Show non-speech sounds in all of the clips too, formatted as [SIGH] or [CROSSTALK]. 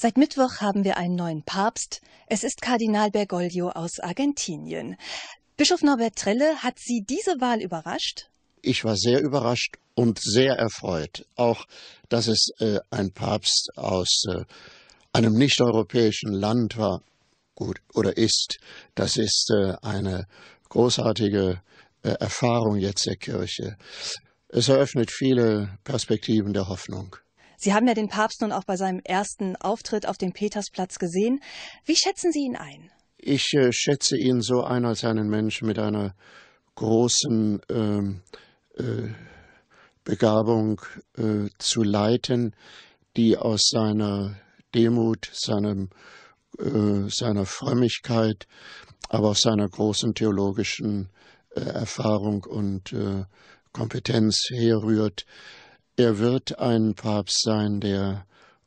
Seit Mittwoch haben wir einen neuen Papst. Es ist Kardinal Bergoglio aus Argentinien. Bischof Norbert Trelle, hat Sie diese Wahl überrascht? Ich war sehr überrascht und sehr erfreut. Auch, dass es äh, ein Papst aus äh, einem nicht-europäischen Land war, gut, oder ist. Das ist äh, eine großartige äh, Erfahrung jetzt der Kirche. Es eröffnet viele Perspektiven der Hoffnung. Sie haben ja den Papst nun auch bei seinem ersten Auftritt auf dem Petersplatz gesehen. Wie schätzen Sie ihn ein? Ich äh, schätze ihn so ein als einen Menschen mit einer großen ähm, äh, Begabung äh, zu leiten, die aus seiner Demut, seinem, äh, seiner Frömmigkeit, aber auch seiner großen theologischen äh, Erfahrung und äh, Kompetenz herrührt. Er wird ein Papst sein, der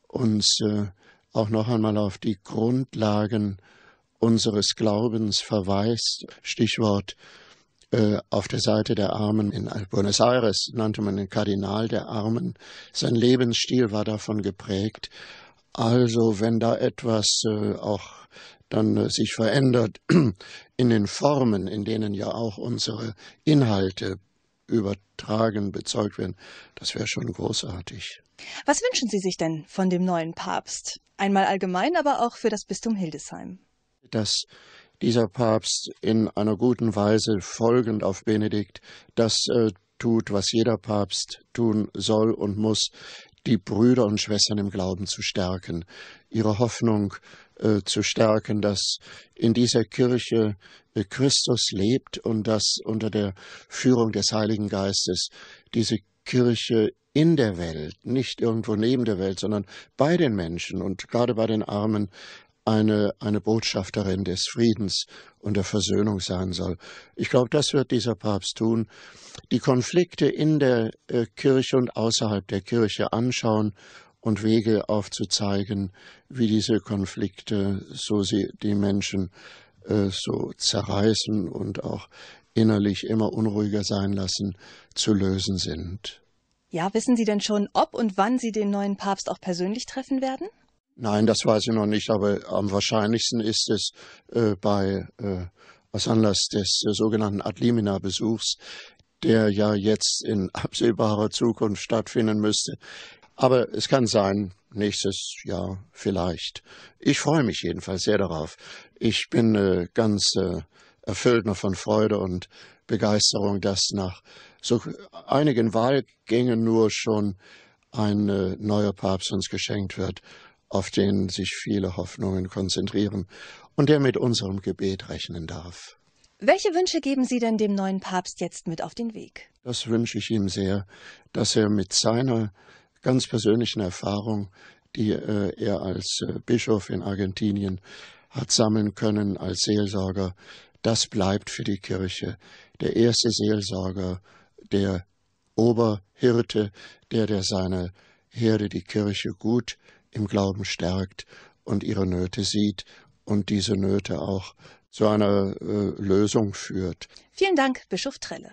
uns äh, auch noch einmal auf die Grundlagen unseres Glaubens verweist. Stichwort äh, auf der Seite der Armen. In Buenos Aires nannte man den Kardinal der Armen. Sein Lebensstil war davon geprägt. Also wenn da etwas äh, auch dann äh, sich verändert in den Formen, in denen ja auch unsere Inhalte übertragen bezeugt werden. Das wäre schon großartig. Was wünschen Sie sich denn von dem neuen Papst? Einmal allgemein, aber auch für das Bistum Hildesheim. Dass dieser Papst in einer guten Weise folgend auf Benedikt das äh, tut, was jeder Papst tun soll und muss, die Brüder und Schwestern im Glauben zu stärken, ihre Hoffnung äh, zu stärken, dass in dieser Kirche äh, Christus lebt und dass unter der Führung des Heiligen Geistes diese Kirche in der Welt, nicht irgendwo neben der Welt, sondern bei den Menschen und gerade bei den Armen eine, eine Botschafterin des Friedens und der Versöhnung sein soll. Ich glaube, das wird dieser Papst tun. Die Konflikte in der äh, Kirche und außerhalb der Kirche anschauen und Wege aufzuzeigen, wie diese Konflikte, so sie die Menschen äh, so zerreißen und auch innerlich immer unruhiger sein lassen, zu lösen sind. Ja, wissen Sie denn schon, ob und wann Sie den neuen Papst auch persönlich treffen werden? Nein, das weiß ich noch nicht, aber am wahrscheinlichsten ist es äh, bei äh, aus Anlass des äh, sogenannten Adlimina-Besuchs, der ja jetzt in [LAUGHS] absehbarer Zukunft stattfinden müsste. Aber es kann sein, nächstes Jahr vielleicht. Ich freue mich jedenfalls sehr darauf. Ich bin äh, ganz äh, erfüllt noch von Freude und Begeisterung, dass nach so einigen Wahlgängen nur schon ein äh, neuer Papst uns geschenkt wird auf den sich viele Hoffnungen konzentrieren und der mit unserem Gebet rechnen darf. Welche Wünsche geben Sie denn dem neuen Papst jetzt mit auf den Weg? Das wünsche ich ihm sehr, dass er mit seiner ganz persönlichen Erfahrung, die äh, er als äh, Bischof in Argentinien hat sammeln können, als Seelsorger, das bleibt für die Kirche. Der erste Seelsorger, der Oberhirte, der, der seine Herde, die Kirche gut im Glauben stärkt und ihre Nöte sieht und diese Nöte auch zu einer äh, Lösung führt. Vielen Dank, Bischof Trelle.